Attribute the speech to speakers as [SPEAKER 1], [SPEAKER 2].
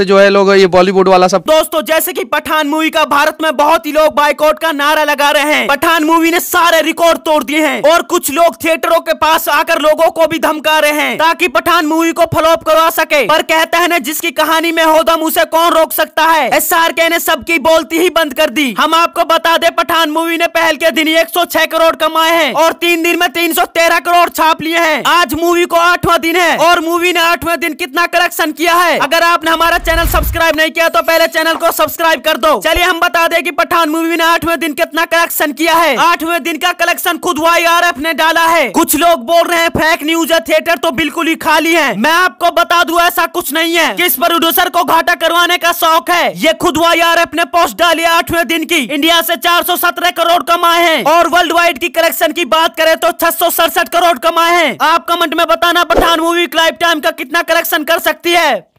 [SPEAKER 1] से जो है लोग ये बॉलीवुड वाला सब दोस्तों
[SPEAKER 2] जैसे कि पठान मूवी का भारत में बहुत ही लोग बाइकआउट का नारा लगा रहे हैं पठान मूवी ने सारे रिकॉर्ड तोड़ दिए हैं और कुछ लोग थिएटरों के पास आकर लोगों को भी धमका रहे हैं ताकि पठान मूवी को फ्लॉप करवा सके पर कहते हैं ना जिसकी कहानी में हो दम उसे कौन रोक सकता है एस आर के ने सबकी बोलती ही बंद कर दी हम आपको बता दे पठान मूवी ने पहल के दिन छह करोड़ कमाए हैं और तीन दिन में तेरह करोड़ छाप लिए हैं आज मूवी को आठवां दिन है और मूवी ने आठवें दिन कितना कलेक्शन किया है अगर आपने हमारा चैनल सब्सक्राइब नहीं किया तो पहले चैनल को सब्सक्राइब कर दो चलिए हम बता दें कि पठान मूवी ने आठवें दिन कितना कलेक्शन किया है आठवें दिन का कलेक्शन खुद वाई आर एफ ने डाला है कुछ लोग बोल रहे हैं फेक न्यूज है थिएटर तो बिल्कुल ही खाली है मैं आपको बता दू ऐसा कुछ नहीं है किस प्रोड्यूसर को घाटा करवाने का शौक है ये खुद वाई आर एफ ने पोस्ट डाली आठवें दिन की इंडिया से सत्रह करोड़ कमाए हैं और वर्ल्ड वाइड की कलेक्शन की बात करें तो छह करोड़ कमाए हैं आप कमेंट में बताना पठान मूवी लाइफ टाइम का कितना कलेक्शन कर सकती है